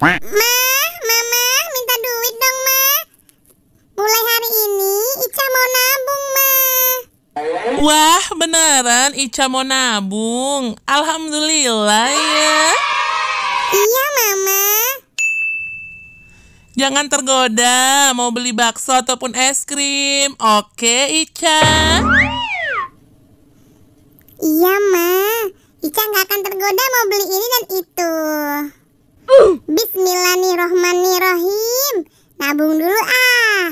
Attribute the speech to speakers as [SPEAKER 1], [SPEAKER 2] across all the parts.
[SPEAKER 1] Ma, mama, minta duit dong, ma. Mulai hari ini Ica mau nabung, ma. Wah, beneran Ica mau nabung. Alhamdulillah ya. Iya, mama. Jangan tergoda mau beli bakso ataupun es krim. Oke, Ica. Iya, ma. Ica nggak akan tergoda mau beli ini dan itu. Nabung dulu ah.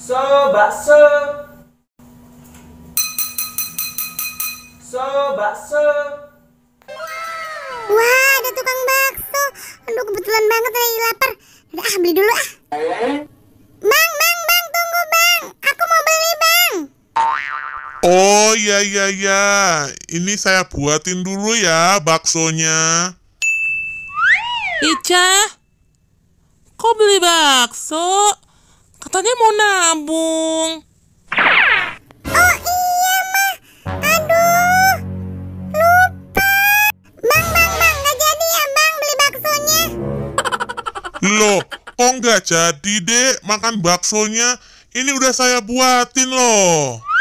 [SPEAKER 1] So bakso. So bakso. Wah,
[SPEAKER 2] ada tukang bakso. Aduh,
[SPEAKER 1] kebetulan banget lagi lapar. Udah ah, beli dulu ah. Eh?
[SPEAKER 2] Oh ya ya ya, ini saya buatin dulu ya baksonya.
[SPEAKER 1] Ica, kok beli bakso? Katanya mau nabung. Oh iya ma, aduh,
[SPEAKER 2] lupa. Bang bang bang, nggak jadi ya bang beli baksonya. Loh, kok nggak jadi dek makan baksonya? Ini udah saya buatin loh.